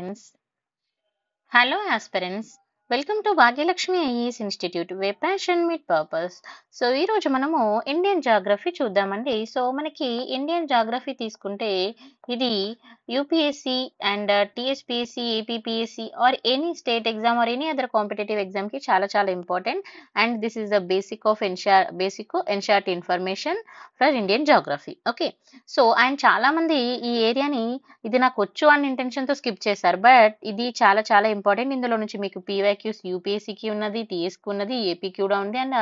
Aspirants hello aspirants welcome to Bhagyalakshmi IAS institute way passion meet purpose so ఈరోజు మనము Indian geography చూద్దామండి so మనకి Indian geography తీసుకుంటే ఇది UPSC and TSPSC APPSC or any state exam or any other competitive ఎగ్జామ్కి చాలా చాలా important and this is the basic of in short basic in short information for Indian geography okay so and చాలామంది ఈ ఏరియాని ఇది నాకు వచ్చు అన్న ఇంటెన్షన్తో స్కిప్ చేశారు బట్ ఇది చాలా చాలా ఇంపార్టెంట్ ఇందులో నుంచి మీకు పీవైక్యూస్ యూపీఎస్సీకి ఉన్నది టీఎస్కి ఉన్నది ఏపీకి కూడా ఉంది and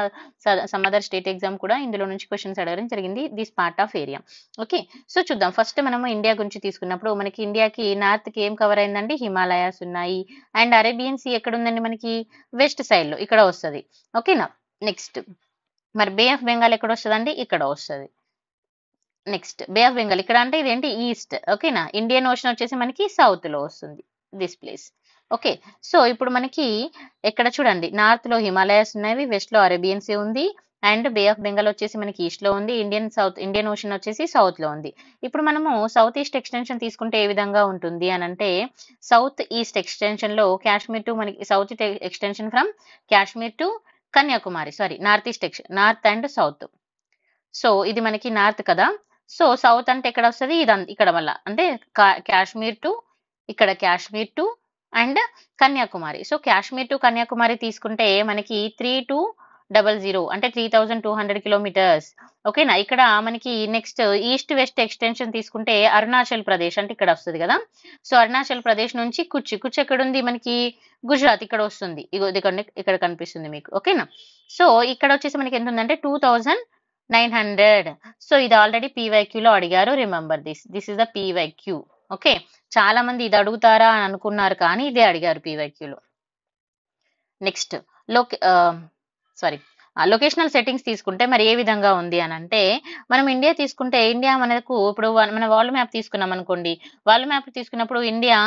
some other state exam కూడా ఇందులో నుంచి క్వశ్చన్స్ అడగడం జరిగింది this part of area okay so చూద్దాం ఫస్ట్ మనము ఇండియా గురించి తీసుకున్నప్పుడు మనకి ఇండియాకి నార్త్ కి ఏం కవర్ అయిందండి హిమాలయాస్ ఉన్నాయి అండ్ అరేబియన్ సీ ఎక్కడ ఉందండి మనకి వెస్ట్ సైడ్ లో ఇక్కడ వస్తుంది ఓకేనా నెక్స్ట్ మరి బే ఆఫ్ బెంగాల్ ఎక్కడ వస్తుందండి ఇక్కడ వస్తుంది నెక్స్ట్ బే ఆఫ్ బెంగాల్ ఇక్కడ అంటే ఇదేంటి ఈస్ట్ ఓకేనా ఇండియన్ ఓషన్ వచ్చేసి మనకి సౌత్ లో వస్తుంది దిస్ ప్లేస్ ఓకే సో ఇప్పుడు మనకి ఎక్కడ చూడండి నార్త్ లో హిమాలయాస్ ఉన్నాయి వెస్ట్ లో అరేబియన్ సీ ఉంది అండ్ బే ఆఫ్ బెంగాల్ వచ్చేసి మనకి ఈస్ట్ లో ఉంది ఇండియన్ సౌత్ ఇండియన్ ఓషన్ వచ్చేసి సౌత్ లో ఉంది ఇప్పుడు మనము సౌత్ ఈస్ట్ ఎక్స్టెన్షన్ తీసుకుంటే ఏ విధంగా ఉంటుంది అని అంటే సౌత్ ఈస్ట్ ఎక్స్టెన్షన్ లో కాశ్మీర్ టు మనకి south extension from Kashmir to Kanyakumari sorry north east ex north and south so ఇది మనకి నార్త్ కదా సో సౌత్ అంటే ఎక్కడ వస్తుంది ఇది ఇక్కడ వల్ల అంటే కాశ్మీర్ టు ఇక్కడ Kashmir to and Kanyakumari so Kashmir to Kanyakumari తీసుకుంటే మనకి త్రీ టు డబల్ జీరో అంటే three thousand two hundred kilometres ఓకేనా ఇక్కడ మనకి నెక్స్ట్ ఈస్ట్ వెస్ట్ ఎక్స్టెన్షన్ తీసుకుంటే అరుణాచల్ ప్రదేశ్ అంటే ఇక్కడ వస్తుంది కదా సో అరుణాచల్ ప్రదేశ్ నుంచి కుచ్చి కుచ్చి ఎక్కడ ఉంది మనకి గుజరాత్ ఇక్కడ వస్తుంది ఇగో ఇక్కడ ఇక్కడ కనిపిస్తుంది మీకు ఓకేనా సో ఇక్కడ వచ్చేసి మనకి ఎంత ఉందంటే two thousand nine hundred so ఇది ఆల్రెడీ పీవైక్యూలో అడిగారు remember this this is the PYQ okay చాలా మంది ఇది అడుగుతారా అని అనుకున్నారు కానీ ఇదే అడిగారు పీవైక్యూలో నెక్స్ట్ లోకే సారీ లొకేషనల్ సెట్టింగ్స్ తీసుకుంటే మరి ఏ విధంగా ఉంది అని అంటే మనం ఇండియా తీసుకుంటే ఇండియా మనకు ఇప్పుడు మన వరల్డ్ మ్యాప్ తీసుకున్నాం అనుకోండి వరల్డ్ మ్యాప్ తీసుకున్నప్పుడు ఇండియా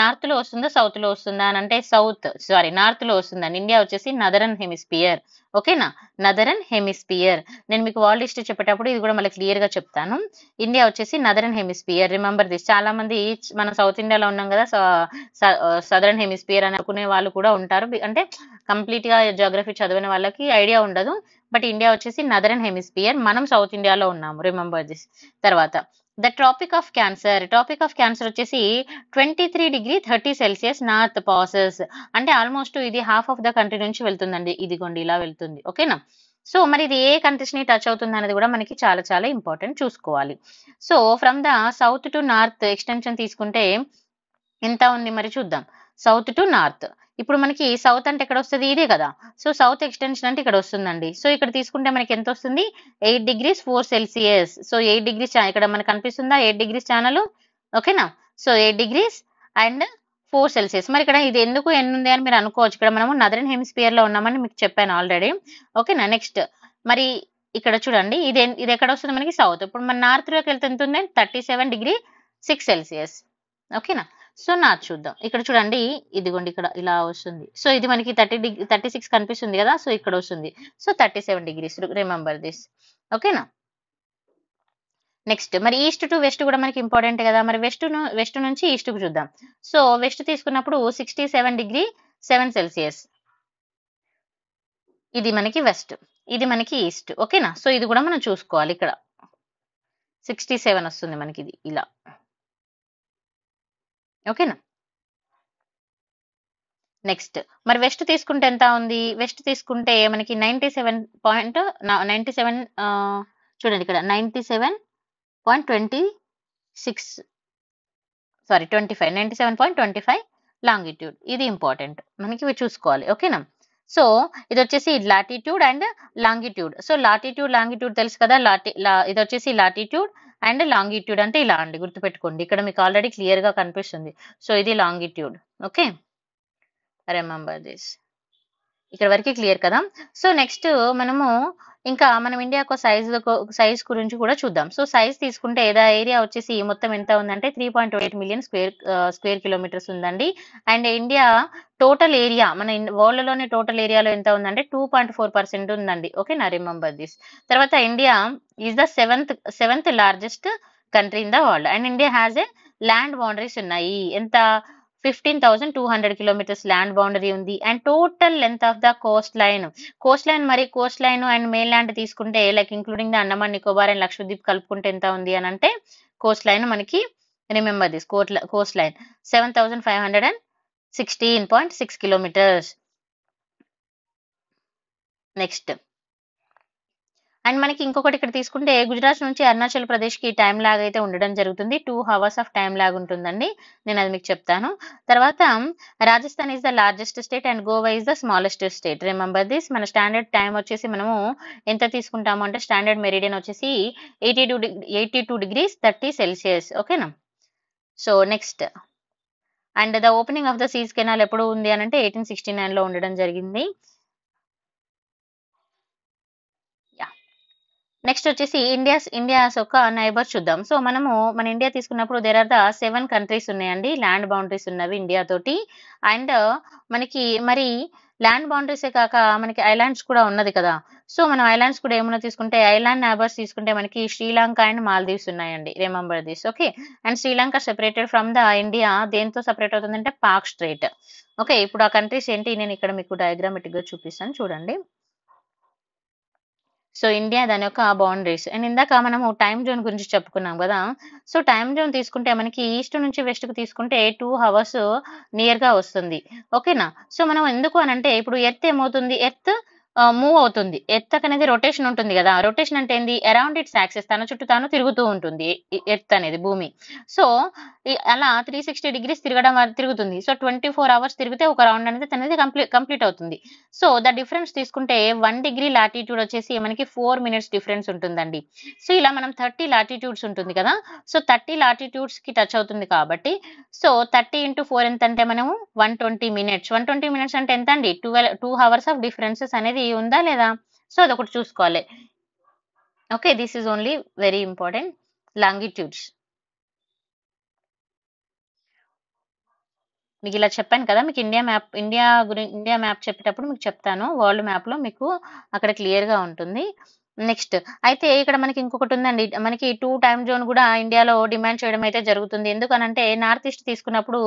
నార్త్ లో వస్తుందా సౌత్ లో వస్తుందా అని అంటే సౌత్ సారీ నార్త్ లో వస్తుందండి ఇండియా వచ్చేసి నదరన్ హెమిస్పియర్ ఓకేనా నదర్ అండ్ హెమిస్పియర్ నేను మీకు వరల్డ్ హిస్టరీ చెప్పేటప్పుడు ఇది కూడా మళ్ళీ క్లియర్ గా చెప్తాను ఇండియా వచ్చేసి northern hemisphere remember this చాలా మంది మనం సౌత్ ఇండియాలో ఉన్నాం కదా సదరన్ హెమిస్పియర్ అని అనుకునే వాళ్ళు కూడా ఉంటారు అంటే కంప్లీట్ గా జాగ్రఫీ చదివిన వాళ్ళకి ఐడియా ఉండదు బట్ ఇండియా వచ్చేసి నదర్ అండ్ హెమిస్పియర్ మనం సౌత్ ఇండియాలో ఉన్నాము రిమెంబర్ దిస్ తర్వాత the topic of cancer topic of cancer వచ్చేసి twenty three degree thirty celsius north passes అంటే ఆల్మోస్ట్ ఇది హాఫ్ ఆఫ్ ద కంట్రీ నుంచి వెళ్తుందండి ఇదిగోండి ఇలా వెళ్తుంది ఓకేనా సో మరి ఇది ఏ కంట్రీస్ ని టచ్ అవుతుంది అనేది కూడా మనకి చాలా చాలా ఇంపార్టెంట్ చూసుకోవాలి so from the south to north extension తీసుకుంటే ఎంత ఉంది మరి చూద్దాం సౌత్ టు నార్త్ ఇప్పుడు మనకి సౌత్ అంటే ఎక్కడ వస్తుంది ఇదే కదా సో సౌత్ ఎక్స్టెన్షన్ అంటే ఇక్కడ వస్తుందండి సో ఇక్కడ తీసుకుంటే మనకి ఎంత వస్తుంది eight degrees four celsius so eight degrees ఇక్కడ మనకు కనిపిస్తుందా ఎయిట్ డిగ్రీస్ ఛానల్ ఓకేనా so eight degrees and four celsius మరి ఇక్కడ ఇది ఎందుకు ఎన్ని ఉంది అని మీరు అనుకోవచ్చు ఇక్కడ మనము నదరన్ హెమిస్పియర్ లో ఉన్నామని మీకు చెప్పాను ఆల్రెడీ ఓకేనా నెక్స్ట్ మరి ఇక్కడ చూడండి ఇది ఇది ఎక్కడ వస్తుంది మనకి సౌత్ ఇప్పుడు మన నార్త్ లోకి వెళ్తే ఎంత ఉంది thirty seven degree six celsius ఓకేనా సో నా చూద్దాం ఇక్కడ చూడండి ఇదిగోండి ఇక్కడ ఇలా వస్తుంది సో ఇది మనకి థర్టీ డిగ్రీ థర్టీ సిక్స్ కనిపిస్తుంది కదా సో ఇక్కడ వస్తుంది so thirty seven degrees remember this ఓకేనా నెక్స్ట్ మరి ఈస్ట్ టు వెస్ట్ కూడా మనకి ఇంపార్టెంట్ కదా మరి వెస్ట్ వెస్ట్ నుంచి ఈస్ట్ కు చూద్దాం సో వెస్ట్ తీసుకున్నప్పుడు sixty seven degree seven celsius ఇది మనకి వెస్ట్ ఇది మనకి ఈస్ట్ ఓకేనా సో ఇది కూడా మనం చూసుకోవాలి ఇక్కడ సిక్స్టీ సెవెన్ వస్తుంది మనకి ఇది ఇలా ఓకేనా నెక్స్ట్ మరి వెస్ట్ తీసుకుంటే ఎంత ఉంది వెస్ట్ తీసుకుంటే మనకి ninety seven point ninety seven చూడండి ఇక్కడ ninety seven point twenty six sorry twenty five ninety seven point twenty five longitude ఇది ఇంపార్టెంట్ మనకి ఇవి చూసుకోవాలి ఓకేనా సో ఇది వచ్చేసి latitude and longitude so latitude longitude తెలుసు కదా లాటి ఇది వచ్చేసి లాటిట్యూడ్ అండ్ లాంగిట్యూడ్ అంటే ఇలా అండి గుర్తుపెట్టుకోండి ఇక్కడ మీకు ఆల్రెడీ క్లియర్ గా కనిపిస్తుంది సో ఇది లాంగిట్యూడ్ ఓకే రిమెంబర్ దిస్ ఇక్కడ వరకు క్లియర్ కదా సో నెక్స్ట్ మనము ఇంకా మనం ఇండియాకు సైజ్ సైజ్ గురించి కూడా చూద్దాం సో సైజ్ తీసుకుంటే ఏదో ఏరియా వచ్చేసి మొత్తం ఎంత ఉందంటే three point eight million square square kilometres ఉందండి అండ్ ఇండియా టోటల్ ఏరియా మన వరల్డ్ లోని టోటల్ ఏరియాలో ఎంత ఉందంటే టూ పాయింట్ ఫోర్ పర్సెంట్ ఉందండి ఓకే నా రిమెంబర్ దిస్ తర్వాత India is the seventh seventh largest country in the world and India has a land boundaries ఉన్నాయి ఎంత fifteen thousand two hundred kilometres land boundary ఉంది and total length of the coast line coast line మరి Coast line and main land తీసుకుంటే like including the Andaman Nicobar and Lakshadweep కలుపుకుంటే ఎంత ఉంది అని అంటే కోస్ట్ లైన్ మనకి remember this coast coast line seven thousand five hundred and sixteen point six kilometres next and మనకి ఇంకొకటి ఇక్కడ తీసుకుంటే గుజరాత్ నుంచి అరుణాచల్ ప్రదేశ్కి టైం లాగ్ అయితే ఉండడం జరుగుతుంది two hours of time lag ఉంటుందండి నేను అది మీకు చెప్తాను తర్వాత Rajasthan is the largest state and Goa is the smallest state remember this మన స్టాండర్డ్ టైం వచ్చేసి మనము ఎంత తీసుకుంటాము అంటే స్టాండర్డ్ మెరిడియన్ వచ్చేసి eighty two eighty two degrees thirty celsius ఓకేనా so next and the opening of the Suez canal ఎప్పుడు ఉంది అని అంటే ఎయిటీన్ సిక్స్టీ నైన్లో ఉండడం జరిగింది నెక్స్ట్ వచ్చేసి ఇండియాస్ ఇండియాస్ ఒక నైబర్ చూద్దాం సో మనము మన ఇండియా తీసుకున్నప్పుడు there are the seven countries ఉన్నాయండి ల్యాండ్ బౌండరీస్ ఉన్నవి ఇండియా తోటి అండ్ uh, మనకి మరి ల్యాండ్ బౌండరీసే కాక మనకి ఐలాండ్స్ కూడా ఉన్నది కదా సో మనం ఐలాండ్స్ కూడా ఏమైనా తీసుకుంటే ఐలాండ్ నైబర్స్ తీసుకుంటే మనకి శ్రీలంక అండ్ మాల్దీవ్స్ ఉన్నాయండి remember this okay and Sri Lanka separated from the India దేంతో సెపరేట్ అవుతుందంటే పాక్ స్ట్రేట్ ఓకే ఇప్పుడు ఆ కంట్రీస్ ఏంటి నేను ఇక్కడ మీకు డయాగ్రామెటిక్గా చూపిస్తాను చూడండి సో ఇండియా దాని యొక్క బౌండరీస్ అండ్ ఇందాక మనము టైం జోన్ గురించి చెప్పుకున్నాం కదా సో టైం జోన్ తీసుకుంటే మనకి ఈస్ట్ నుంచి వెస్ట్ కు తీసుకుంటే టూ అవర్స్ నియర్ గా వస్తుంది ఓకేనా సో మనం ఎందుకు అనంటే ఇప్పుడు ఎర్త్ ఏమవుతుంది ఎర్త్ మూవ్ అవుతుంది ఎర్త్ అనేది రొటేషన్ ఉంటుంది కదా రొటేషన్ అంటే ఏంది అరౌండ్ ఇట్స్ యాక్సెస్ తన చుట్టూ తాను తిరుగుతూ ఉంటుంది ఎర్త్ అనేది భూమి సో అలా త్రీ సిక్స్టీ డిగ్రీస్ తిరగడం తిరుగుతుంది సో ట్వంటీ ఫోర్ అవర్స్ తిరిగితే ఒక రౌండ్ అనేది తనది కంప్లీట్ కంప్లీట్ అవుతుంది సో ద డిఫరెన్స్ తీసుకుంటే వన్ డిగ్రీ లాటిట్యూడ్ వచ్చేసి మనకి ఫోర్ మినిట్స్ డిఫరెన్స్ ఉంటుందండి సో ఇలా మనం థర్టీ లాటిట్యూడ్స్ ఉంటుంది కదా సో థర్టీ లాటిట్యూడ్స్ కి టచ్ అవుతుంది కాబట్టి సో థర్టీ ఇంటూ ఫోర్ ఎంత అంటే మనము one twenty minutes one twenty minutes అంటే ఎంత అండి టూ అవర్స్ ఆఫ్ డిఫరెన్సెస్ అనేది అనేది ఉందా లేదా సో అది ఒకటి చూసుకోవాలి okay this is only very important longitudes మీకు ఇలా చెప్పాను కదా మీకు ఇండియా మ్యాప్ ఇండియా గురించి ఇండియా మ్యాప్ చెప్పేటప్పుడు మీకు చెప్తాను వరల్డ్ మ్యాప్లో మీకు అక్కడ క్లియర్గా ఉంటుంది నెక్స్ట్ అయితే ఇక్కడ మనకి ఇంకొకటి ఉందండి మనకి టూ టైం జోన్ కూడా ఇండియాలో డిమాండ్ చేయడం అయితే జరుగుతుంది ఎందుకనంటే నార్త్ ఈస్ట్ తీసుకున్నప్పుడు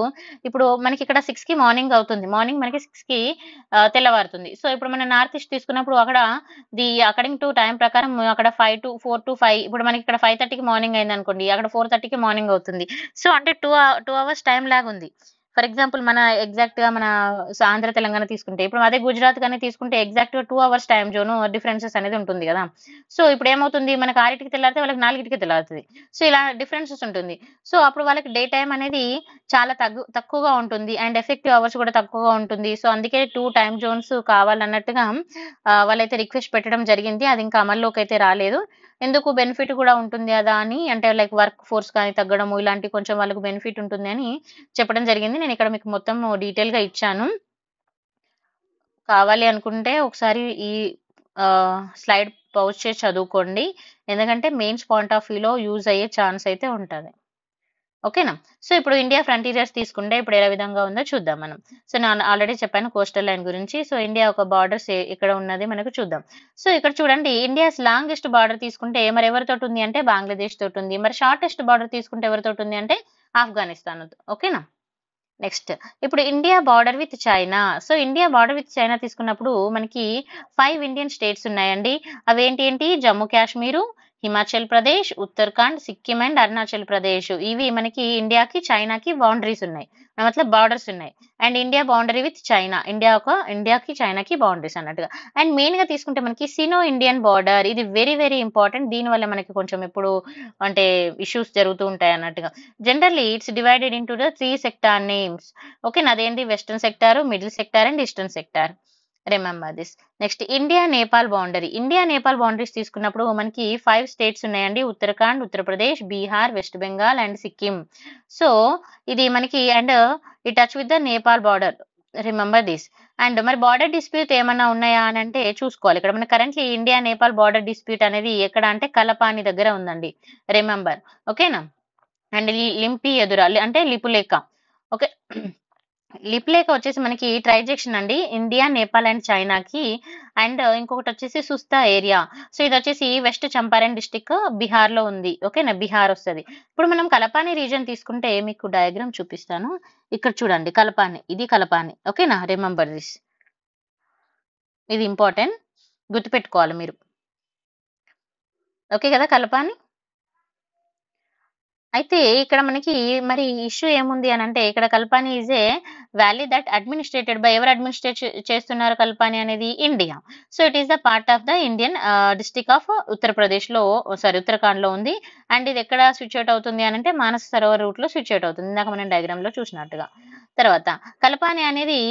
ఇప్పుడు మనకి ఇక్కడ సిక్స్ కి మార్నింగ్ అవుతుంది మార్నింగ్ మనకి సిక్స్ కి తెల్లవారుతుంది సో ఇప్పుడు మనం నార్త్ ఈస్ట్ తీసుకున్నప్పుడు అక్కడ ది అకార్డింగ్ టు టైం ప్రకారం అక్కడ five to four to five ఇప్పుడు మనకి ఇక్కడ ఫైవ్ థర్టీకి మార్నింగ్ అయింది అనుకోండి అక్కడ ఫోర్ థర్టీకి మార్నింగ్ అవుతుంది సో అంటే two two hours time lag ఉంది ఫర్ ఎగ్జాంపుల్ మన ఎగ్జాక్ట్ గా మన ఆంధ్ర తెలంగాణ తీసుకుంటే ఇప్పుడు అదే గుజరాత్ కానీ తీసుకుంటే ఎగ్జాక్ట్ గా two hours time zone differences అనేది ఉంటుంది కదా సో ఇప్పుడు ఏమవుతుంది మనకు ఆరింటికి తెల్లారితే వాళ్ళకి నాలుగింటికి తెల్లారుతుంది సో ఇలా డిఫరెన్సెస్ ఉంటుంది సో అప్పుడు వాళ్ళకి డే టైం అనేది చాలా తగ్గు తక్కువగా ఉంటుంది అండ్ ఎఫెక్టివ్ అవర్స్ కూడా తక్కువగా ఉంటుంది సో అందుకే టూ టైం జోన్స్ కావాలన్నట్టుగా వాళ్ళైతే రిక్వెస్ట్ పెట్టడం జరిగింది అది ఇంకా అమల్లోకి అయితే రాలేదు ఎందుకు బెనిఫిట్ కూడా ఉంటుంది కదా అని అంటే లైక్ వర్క్ ఫోర్స్ కానీ తగ్గడము ఇలాంటి కొంచెం వాళ్ళకు బెనిఫిట్ ఉంటుంది అని చెప్పడం జరిగింది నేను ఇక్కడ మీకు మొత్తం డీటెయిల్గా ఇచ్చాను కావాలి అనుకుంటే ఒకసారి ఈ స్లైడ్ పౌచ్ చేసి చదువుకోండి ఎందుకంటే మెయిన్స్ పాయింట్ ఆఫ్ వ్యూలో యూజ్ అయ్యే ఛాన్స్ అయితే ఉంటుంది ఓకేనా సో ఇప్పుడు ఇండియా ఫ్రంటీరియర్స్ తీసుకుంటే ఇప్పుడు ఏ విధంగా ఉందో చూద్దాం మనం సో నేను ఆల్రెడీ చెప్పాను కోస్టల్ లైన్ గురించి సో ఇండియా ఒక బార్డర్స్ ఇక్కడ ఉన్నది మనకు చూద్దాం సో ఇక్కడ చూడండి ఇండియాస్ లాంగెస్ట్ బార్డర్ తీసుకుంటే మరి ఎవరితో ఉంది అంటే బంగ్లాదేశ్ తోటి ఉంది మరి షార్టెస్ట్ బార్డర్ తీసుకుంటే ఎవరితో ఉంది అంటే ఆఫ్ఘనిస్తాన్ ఓకేనా నెక్స్ట్ ఇప్పుడు India border with China so India border with China తీసుకున్నప్పుడు మనకి ఫైవ్ ఇండియన్ స్టేట్స్ ఉన్నాయండి అవేంటి ఏంటి జమ్మూ కాశ్మీరు హిమాచల్ ప్రదేశ్ ఉత్తరాఖండ్ సిక్కిం అండ్ అరుణాచల్ ప్రదేశ్ ఇవి మనకి ఇండియాకి చైనాకి బౌండరీస్ ఉన్నాయి మతలబ్ బార్డర్స్ ఉన్నాయి and India boundary with China India ఒక ఇండియాకి చైనాకి బౌండరీస్ అన్నట్టుగా అండ్ మెయిన్ గా తీసుకుంటే మనకి సినో ఇండియన్ బార్డర్ ఇది వెరీ వెరీ ఇంపార్టెంట్ దీని వల్ల మనకి కొంచెం ఎప్పుడు అంటే ఇష్యూస్ జరుగుతూ ఉంటాయి అన్నట్టుగా generally it's divided to the three sector names okay నాదేంటి western sector middle sector and eastern sector remember this next India Nepal boundary India Nepal boundaries తీసుకున్నప్పుడు మనకి ఫైవ్ స్టేట్స్ ఉన్నాయండి Uttarakhand Uttar Pradesh Bihar west Bengal and Sikkim so ఇది మనకి అండ్ ఈ touch with the Nepal border remember this and మరి border dispute ఏమన్నా ఉన్నాయా అని అంటే చూసుకోవాలి ఇక్కడ మన currently India Nepal border dispute అనేది ఎక్కడ అంటే కలపాని దగ్గర ఉందండి రిమెంబర్ ఓకేనా అండ్ లింపి ఎదురాలి అంటే లిపులేఖ ఓకే లిప్ లేక వచ్చేసి మనకి ట్రైజెక్షన్ అండి ఇండియా నేపాల్ అండ్ చైనాకి అండ్ uh, ఇంకొకటి వచ్చేసి సుస్తా ఏరియా సో ఇది వచ్చేసి వెస్ట్ చంపారన్ డిస్టిక్ బీహార్ లో ఉంది ఓకేనా బీహార్ వస్తుంది ఇప్పుడు మనం కలపాని రీజన్ తీసుకుంటే మీకు డయాగ్రామ్ చూపిస్తాను ఇక్కడ చూడండి కలపాని ఇది కలపాని ఓకేనా రిమెంబర్ దిస్ ఇది ఇంపార్టెంట్ గుర్తుపెట్టుకోవాలి మీరు ఓకే కదా కలపాని అయితే ఇక్కడ మనకి మరి ఇష్యూ ఏముంది అని అంటే ఇక్కడ Kalapani is a valley that administered by ఎవరు అడ్మినిస్ట్రేట్ చేస్తున్నారు కల్పాని అనేది India so it is the part of the Indian district of Uttar Pradesh లో సారీ ఉత్తరాఖండ్ లో ఉంది అండ్ ఇది ఎక్కడ స్విచ్ అవుట్ అవుతుంది అని అంటే మానస సరోవర్ రూట్ లో స్విచ్ అవుట్ అవుతుంది ఇందాక మనం డయాగ్రామ్ లో చూసినట్టుగా తర్వాత కల్పాని అనేది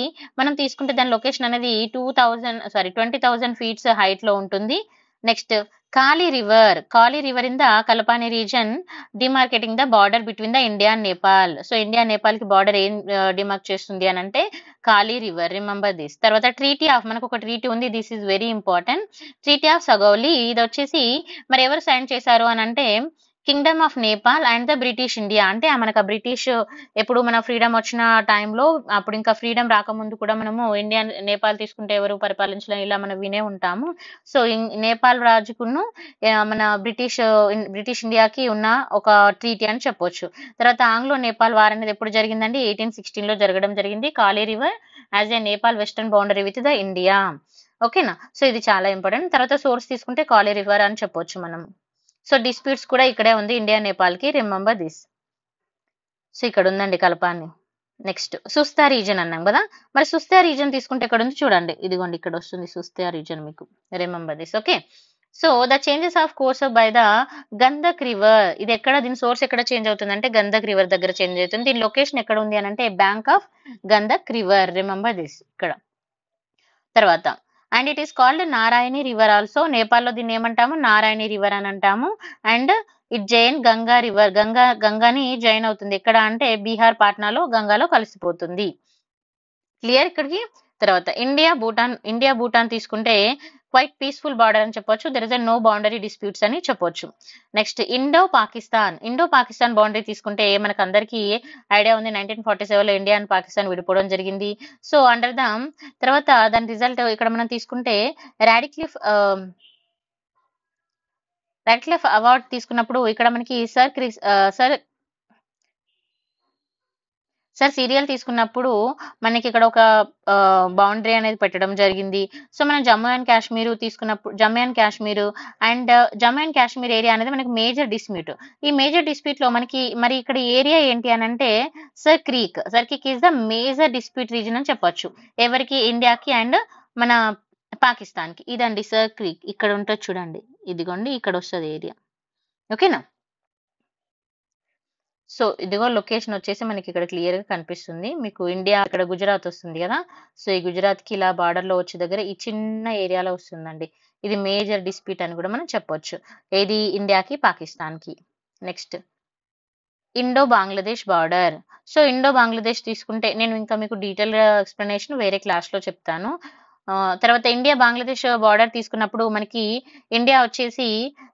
మనం తీసుకుంటే దాని లొకేషన్ అనేది two thousand sorry twenty thousand feets height లో ఉంటుంది next Kali river Kali river in the Kalapani region demarketing the border between the India and Nepal. So India Nepal కి border ఏం డిమార్క్ చేస్తుంది అని అంటే కాలి రివర్ రిమెంబర్ దిస్ తర్వాత ట్రీటీ ఆఫ్ మనకు ఒక ట్రీటీ ఉంది this is very important treaty of Sagauli ఇది వచ్చేసి మరి ఎవరు సైన్ చేశారు అని అంటే kingdom of Nepal and the British India అంటే మనకు బ్రిటిష్ ఎప్పుడు మన ఫ్రీడమ్ వచ్చిన టైంలో అప్పుడు ఇంకా ఫ్రీడమ్ రాకముందు కూడా మనము ఇండియా నేపాల్ తీసుకుంటే ఎవరు పరిపాలించడం ఇలా మనం వినే ఉంటాము సో నేపాల్ రాజుకును మన బ్రిటిష్ బ్రిటిష్ ఇండియాకి ఉన్న ఒక ట్రీటీ అని చెప్పొచ్చు తర్వాత ఆంగ్లో నేపాల్ వార్ అనేది ఎప్పుడు జరిగిందండి ఎయిటీన్ సిక్స్టీన్ లో జరగడం జరిగింది Kali river as a Nepal western boundary with the India ఓకేనా సో ఇది చాలా ఇంపార్టెంట్ తర్వాత సోర్స్ తీసుకుంటే కాలే రివర్ అని చెప్పొచ్చు మనం సో డిస్ప్యూట్స్ కూడా ఇక్కడే ఉంది ఇండియా నేపాల్కి రిమెంబర్ దిస్ సో ఇక్కడ ఉందండి కలపాన్ని నెక్స్ట్ సుస్తా రీజన్ అన్నాం కదా మరి సుస్తా రీజన్ తీసుకుంటే ఇక్కడ ఉంది చూడండి ఇదిగోండి ఇక్కడ వస్తుంది సుస్తా రీజన్ మీకు remember this okay so the changes of course by the Gandak river ఇది ఎక్కడ దీని సోర్స్ ఎక్కడ చేంజ్ అవుతుంది అంటే గంధక్ రివర్ దగ్గర చేంజ్ అవుతుంది దీని లొకేషన్ ఎక్కడ ఉంది అని అంటే bank of Gandak river remember this ఇక్కడ తర్వాత and it is called Narayani river also నేపాల్లో దీన్ని ఏమంటాము నారాయణి రివర్ అని అంటాము and it joins Ganga river Ganga గంగాని జైన్ అవుతుంది ఎక్కడ అంటే బీహార్ పాట్నాలో గంగాలో కలిసిపోతుంది క్లియర్ ఇక్కడికి తర్వాత ఇండియా భూటాన్ ఇండియా భూటాన్ తీసుకుంటే క్వైట్ పీస్ఫుల్ బార్డర్ అని చెప్పొచ్చు there is a no boundary disputes అని చెప్పొచ్చు next Indo Pakistan Indo Pakistan boundary తీసుకుంటే మనకు అందరికీ ఐడియా ఉంది నైన్టీన్ ఫార్టీ లో ఇండియా అండ్ పాకిస్తాన్ విడిపోవడం జరిగింది సో అండర్ ద తర్వాత దాని రిజల్ట్ ఇక్కడ మనం తీసుకుంటే రాడిక్లిఫ్ రాడిక్లిఫ్ అవార్డ్ తీసుకున్నప్పుడు ఇక్కడ మనకి sir creek sir sir serial తీసుకున్నప్పుడు మనకి ఇక్కడ ఒక బౌండరీ అనేది పెట్టడం జరిగింది సో మనం జమ్మూ అండ్ కాశ్మీర్ తీసుకున్నప్పుడు Jammu and Kashmir and Jammu and Kashmir area అనేది మనకి మేజర్ డిస్ప్యూట్ ఈ మేజర్ డిస్ప్యూట్ లో మనకి మరి ఇక్కడ ఏరియా ఏంటి అని అంటే sir creek sir creek is the major dispute reason అని చెప్పొచ్చు ఎవరికి ఇండియాకి అండ్ మన పాకిస్తాన్కి ఇదండి సర్ క్రీక్ ఇక్కడ ఉంటుంది చూడండి ఇదిగోండి ఇక్కడ వస్తుంది ఏరియా ఓకేనా సో ఇదిగో లొకేషన్ వచ్చేసి మనకి ఇక్కడ క్లియర్ గా కనిపిస్తుంది మీకు ఇండియా ఇక్కడ గుజరాత్ వస్తుంది కదా సో ఈ గుజరాత్ కి ఇలా బార్డర్ లో వచ్చే దగ్గర ఈ చిన్న ఏరియాలో వస్తుందండి ఇది మేజర్ డిస్ప్యూట్ అని కూడా మనం చెప్పొచ్చు ఏది ఇండియాకి పాకిస్తాన్ కి next indo Bangladesh border so indo Bangladesh తీసుకుంటే నేను ఇంకా మీకు డీటెయిల్ ఎక్స్ప్లెనేషన్ వేరే క్లాస్లో చెప్తాను తర్వాత ఇండియా బంగ్లాదేశ్ బార్డర్ తీసుకున్నప్పుడు మనకి ఇండియా వచ్చేసి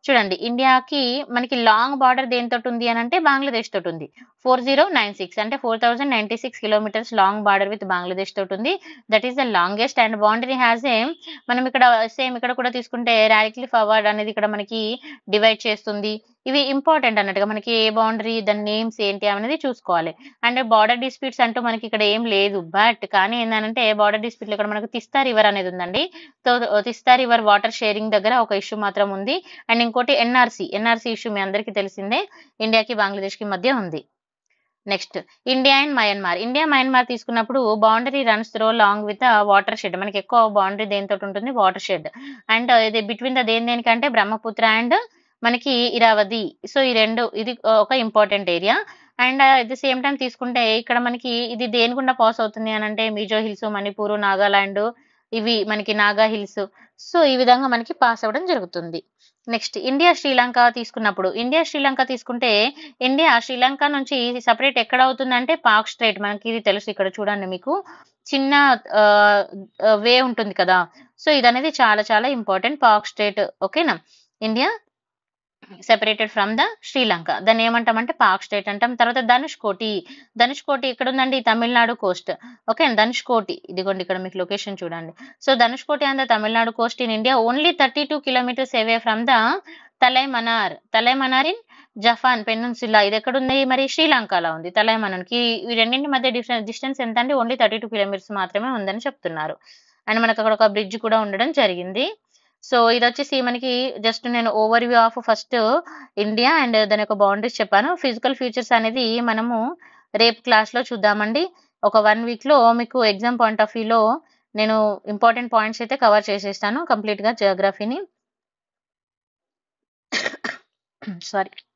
చూడండి ఇండియాకి మనకి లాంగ్ బార్డర్ దేనితో ఉంది అని అంటే బంగ్లాదేశ్ తోటి ఉంది ఫోర్ జీరో నైన్ సిక్స్ అంటే four thousand ninety six kilometers long border with Bangladesh తోటి ఉంది that is the longest and boundary has a మనం ఇక్కడ సేమ్ ఇక్కడ కూడా తీసుకుంటే రాడిక్లీ అవార్డ్ అనేది ఇక్కడ మనకి డివైడ్ చేస్తుంది ఇవి ఇంపార్టెంట్ అన్నట్టుగా మనకి ఏ బౌండరీ దాని నేమ్స్ ఏంటి అనేది చూసుకోవాలి అండ్ బార్డర్ డిస్ప్యూట్స్ అంటూ మనకి ఇక్కడ ఏం లేదు బట్ కానీ ఏంటంటే బార్డర్ డిస్ప్యూట్ ఇక్కడ మనకు తిస్తా రివర్ అనేది ఉందండి so Teesta river water sharing దగ్గర ఒక ఇష్యూ మాత్రం ఉంది అండ్ ఇంకోటి ఎన్ఆర్సీ ఎన్ఆర్సీ ఇష్యూ మీ అందరికీ తెలిసిందే ఇండియాకి కి మధ్య ఉంది next India and Myanmar India Myanmar తీసుకున్నప్పుడు boundary runs through long with watershed మనకి ఎక్కువ బౌండరీ దేనితో ఉంటుంది వాటర్ షెడ్ అండ్ ఇది బిట్వీన్ ద దేని దేనికంటే బ్రహ్మపుత్ర అండ్ మనకి ఇరావది సో ఈ రెండు ఇది ఒక important area and at the same time తీసుకుంటే ఇక్కడ మనకి ఇది దేని గుండా పాస్ అవుతుంది అని అంటే మిజో హిల్స్ మణిపూర్ నాగాలాండ్ ఇవి మనకి నాగా హిల్స్ సో ఈ విధంగా మనకి పాస్ అవ్వడం జరుగుతుంది నెక్స్ట్ ఇండియా శ్రీలంక తీసుకున్నప్పుడు ఇండియా శ్రీలంక తీసుకుంటే ఇండియా శ్రీలంక నుంచి సపరేట్ ఎక్కడ అవుతుందంటే పాక్ స్ట్రైట్ మనకి ఇది తెలుసు ఇక్కడ చూడండి మీకు చిన్న వే ఉంటుంది కదా సో ఇది అనేది చాలా చాలా ఇంపార్టెంట్ పాక్ స్ట్రైట్ ఓకేనా India separated from the Sri Lanka దాన్ని ఏమంటామంటే పాక్ స్టేట్ అంటాం తర్వాత ధనుష్ కోటి ధనుష్ కోటి ఇక్కడ ఉందండి తమిళనాడు కోస్ట్ ఓకే ధనుష్ కోటి ఇదిగోండి ఇక్కడ మీకు లొకేషన్ చూడండి so Dhanushkodi and the Tamil Nadu coast in India only thirty two kilometers away from the Talaimannar Talaimannar in Jaffna peninsula ఇది ఎక్కడుంది మరి శ్రీలంకలో ఉంది తలైమనార్కి ఈ రెండింటి మధ్య డిఫరెన్స్ డిస్టెన్స్ ఎంత అండి ఓన్లీ థర్టీ టూ కిలోమీటర్స్ మాత్రమే ఉందని చెప్తున్నారు అండ్ మనకు అక్కడ ఒక బ్రిడ్జ్ కూడా ఉండడం జరిగింది సో ఇది వచ్చేసి మనకి జస్ట్ నేను overview of first India and దాని యొక్క బౌండరీస్ చెప్పాను ఫిజికల్ ఫ్యూచర్స్ అనేది మనము రేపు క్లాస్లో చూద్దామండి ఒక వన్ వీక్లో మీకు ఎగ్జామ్ పాయింట్ ఆఫ్ వ్యూలో నేను ఇంపార్టెంట్ పాయింట్స్ అయితే కవర్ చేసేస్తాను కంప్లీట్గా జియోగ్రఫీని సారీ